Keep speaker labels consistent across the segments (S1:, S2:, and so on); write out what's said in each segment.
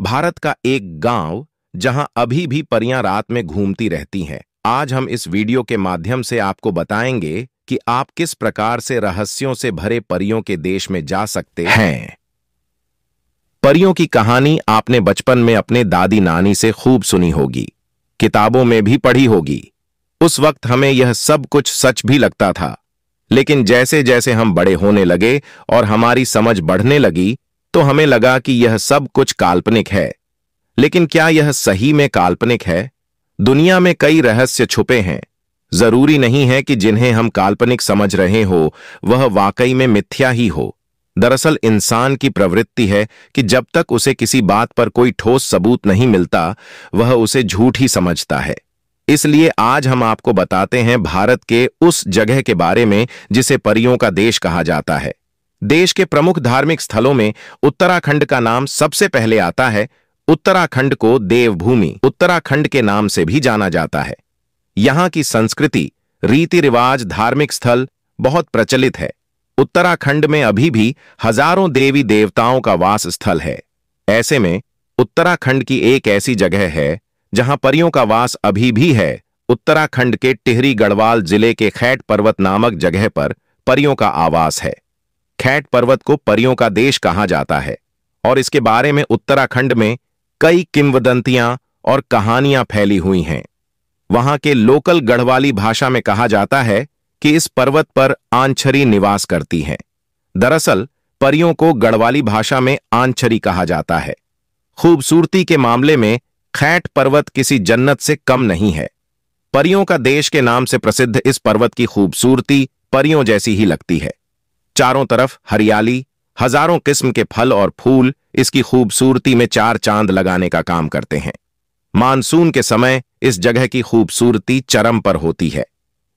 S1: भारत का एक गांव जहां अभी भी परियां रात में घूमती रहती हैं आज हम इस वीडियो के माध्यम से आपको बताएंगे कि आप किस प्रकार से रहस्यों से भरे परियों के देश में जा सकते हैं परियों की कहानी आपने बचपन में अपने दादी नानी से खूब सुनी होगी किताबों में भी पढ़ी होगी उस वक्त हमें यह सब कुछ सच भी लगता था लेकिन जैसे जैसे हम बड़े होने लगे और हमारी समझ बढ़ने लगी तो हमें लगा कि यह सब कुछ काल्पनिक है लेकिन क्या यह सही में काल्पनिक है दुनिया में कई रहस्य छुपे हैं जरूरी नहीं है कि जिन्हें हम काल्पनिक समझ रहे हो वह वाकई में मिथ्या ही हो दरअसल इंसान की प्रवृत्ति है कि जब तक उसे किसी बात पर कोई ठोस सबूत नहीं मिलता वह उसे झूठ ही समझता है इसलिए आज हम आपको बताते हैं भारत के उस जगह के बारे में जिसे परियों का देश कहा जाता है देश के प्रमुख धार्मिक स्थलों में उत्तराखंड का नाम सबसे पहले आता है उत्तराखंड को देवभूमि उत्तराखंड के नाम से भी जाना जाता है यहाँ की संस्कृति रीति रिवाज धार्मिक स्थल बहुत प्रचलित है उत्तराखंड में अभी भी हजारों देवी देवताओं का वास स्थल है ऐसे में उत्तराखंड की एक ऐसी जगह है जहां परियों का वास अभी भी है उत्तराखंड के टिहरी गढ़वाल जिले के खैट पर्वत नामक जगह पर परियों का आवास है खैट पर्वत को परियों का देश कहा जाता है और इसके बारे में उत्तराखंड में कई किंवदंतियां और कहानियां फैली हुई हैं वहां के लोकल गढ़वाली भाषा में कहा जाता है कि इस पर्वत पर आंछरी निवास करती है दरअसल परियों को गढ़वाली भाषा में आंछरी कहा जाता है खूबसूरती के मामले में खैट पर्वत किसी जन्नत से कम नहीं है परियों का देश के नाम से प्रसिद्ध इस पर्वत की खूबसूरती परियों जैसी ही लगती है चारों तरफ हरियाली हजारों किस्म के फल और फूल इसकी खूबसूरती में चार चांद लगाने का काम करते हैं मानसून के समय इस जगह की खूबसूरती चरम पर होती है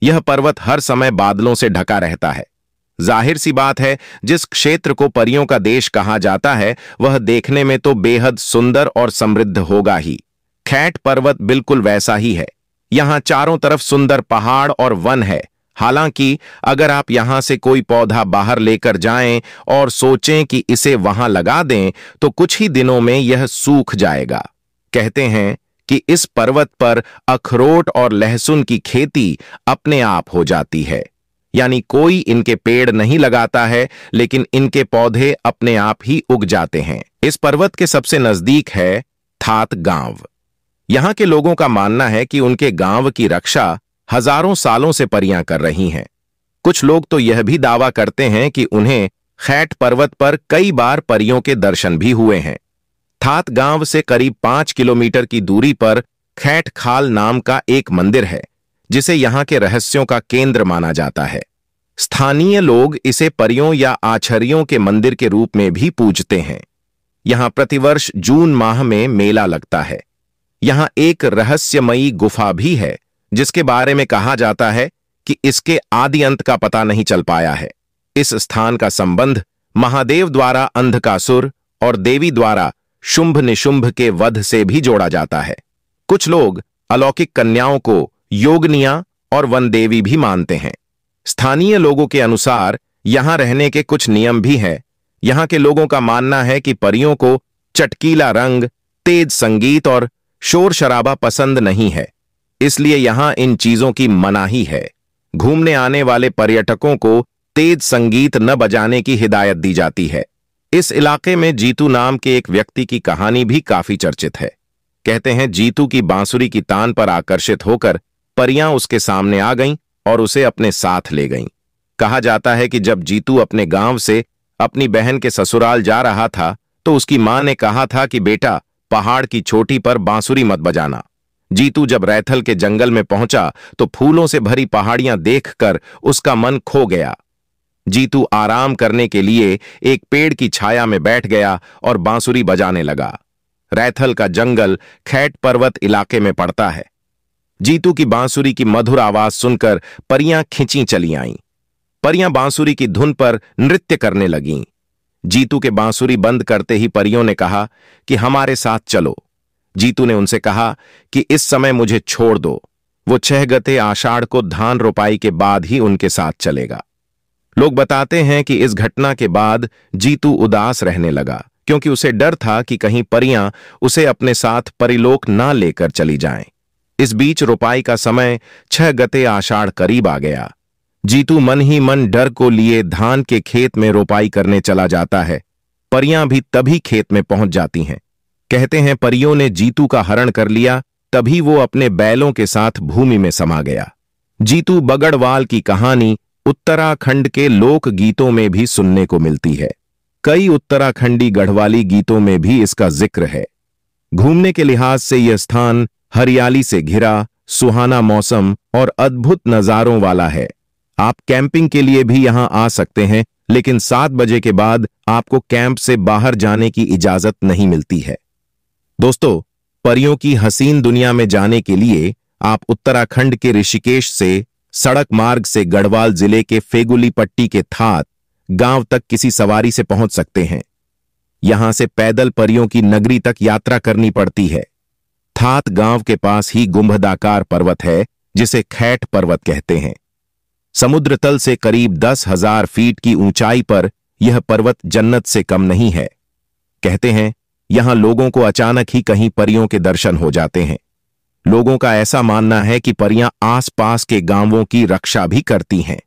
S1: यह पर्वत हर समय बादलों से ढका रहता है जाहिर सी बात है जिस क्षेत्र को परियों का देश कहा जाता है वह देखने में तो बेहद सुंदर और समृद्ध होगा ही खैट पर्वत बिल्कुल वैसा ही है यहां चारों तरफ सुंदर पहाड़ और वन है हालांकि अगर आप यहां से कोई पौधा बाहर लेकर जाएं और सोचें कि इसे वहां लगा दें तो कुछ ही दिनों में यह सूख जाएगा कहते हैं कि इस पर्वत पर अखरोट और लहसुन की खेती अपने आप हो जाती है यानी कोई इनके पेड़ नहीं लगाता है लेकिन इनके पौधे अपने आप ही उग जाते हैं इस पर्वत के सबसे नजदीक है थात गांव यहां के लोगों का मानना है कि उनके गांव की रक्षा हजारों सालों से परियां कर रही हैं कुछ लोग तो यह भी दावा करते हैं कि उन्हें खैट पर्वत पर कई बार परियों के दर्शन भी हुए हैं थात गांव से करीब पांच किलोमीटर की दूरी पर खैट खाल नाम का एक मंदिर है जिसे यहाँ के रहस्यों का केंद्र माना जाता है स्थानीय लोग इसे परियों या आचर्यों के मंदिर के रूप में भी पूजते हैं यहाँ प्रतिवर्ष जून माह में मेला लगता है यहां एक रहस्यमयी गुफा भी है जिसके बारे में कहा जाता है कि इसके आदि अंत का पता नहीं चल पाया है इस स्थान का संबंध महादेव द्वारा अंधकासुर और देवी द्वारा शुंभ निशुंभ के वध से भी जोड़ा जाता है कुछ लोग अलौकिक कन्याओं को योगनिया और वन देवी भी मानते हैं स्थानीय लोगों के अनुसार यहां रहने के कुछ नियम भी हैं यहां के लोगों का मानना है कि परियों को चटकीला रंग तेज संगीत और शोर शराबा पसंद नहीं है इसलिए यहां इन चीजों की मनाही है घूमने आने वाले पर्यटकों को तेज संगीत न बजाने की हिदायत दी जाती है इस इलाके में जीतू नाम के एक व्यक्ति की कहानी भी काफी चर्चित है कहते हैं जीतू की बांसुरी की तान पर आकर्षित होकर परियां उसके सामने आ गईं और उसे अपने साथ ले गईं कहा जाता है कि जब जीतू अपने गांव से अपनी बहन के ससुराल जा रहा था तो उसकी मां ने कहा था कि बेटा पहाड़ की चोटी पर बांसुरी मत बजाना जीतू जब रैथल के जंगल में पहुंचा तो फूलों से भरी पहाड़ियां देखकर उसका मन खो गया जीतू आराम करने के लिए एक पेड़ की छाया में बैठ गया और बांसुरी बजाने लगा रैथल का जंगल खैट पर्वत इलाके में पड़ता है जीतू की बांसुरी की मधुर आवाज सुनकर परियां खिंची चली आईं परियां बांसुरी की धुन पर नृत्य करने लगीं जीतू के बांसुरी बंद करते ही परियों ने कहा कि हमारे साथ चलो जीतू ने उनसे कहा कि इस समय मुझे छोड़ दो वो छह गते आषाढ़ को धान रोपाई के बाद ही उनके साथ चलेगा लोग बताते हैं कि इस घटना के बाद जीतू उदास रहने लगा क्योंकि उसे डर था कि कहीं परियां उसे अपने साथ परिलोक ना लेकर चली जाएं। इस बीच रोपाई का समय छह गते आषाढ़ करीब आ गया जीतू मन ही मन डर को लिए धान के खेत में रोपाई करने चला जाता है परियां भी तभी खेत में पहुंच जाती हैं कहते हैं परियों ने जीतू का हरण कर लिया तभी वो अपने बैलों के साथ भूमि में समा गया जीतू बगड़वाल की कहानी उत्तराखंड के लोक गीतों में भी सुनने को मिलती है कई उत्तराखंडी गढ़वाली गीतों में भी इसका जिक्र है घूमने के लिहाज से यह स्थान हरियाली से घिरा सुहाना मौसम और अद्भुत नज़ारों वाला है आप कैंपिंग के लिए भी यहां आ सकते हैं लेकिन सात बजे के बाद आपको कैंप से बाहर जाने की इजाजत नहीं मिलती है दोस्तों परियों की हसीन दुनिया में जाने के लिए आप उत्तराखंड के ऋषिकेश से सड़क मार्ग से गढ़वाल जिले के फेगुली पट्टी के थात गांव तक किसी सवारी से पहुंच सकते हैं यहां से पैदल परियों की नगरी तक यात्रा करनी पड़ती है थात गांव के पास ही गुंभदाकार पर्वत है जिसे खैट पर्वत कहते हैं समुद्र तल से करीब दस हजार फीट की ऊंचाई पर यह पर्वत जन्नत से कम नहीं है कहते हैं यहां लोगों को अचानक ही कहीं परियों के दर्शन हो जाते हैं लोगों का ऐसा मानना है कि परियां आसपास के गांवों की रक्षा भी करती हैं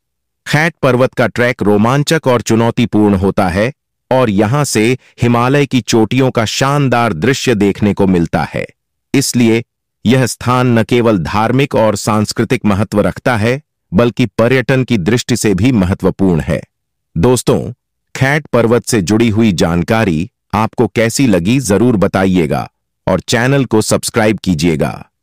S1: खैट पर्वत का ट्रैक रोमांचक और चुनौतीपूर्ण होता है और यहां से हिमालय की चोटियों का शानदार दृश्य देखने को मिलता है इसलिए यह स्थान न केवल धार्मिक और सांस्कृतिक महत्व रखता है बल्कि पर्यटन की दृष्टि से भी महत्वपूर्ण है दोस्तों खैट पर्वत से जुड़ी हुई जानकारी आपको कैसी लगी जरूर बताइएगा और चैनल को सब्सक्राइब कीजिएगा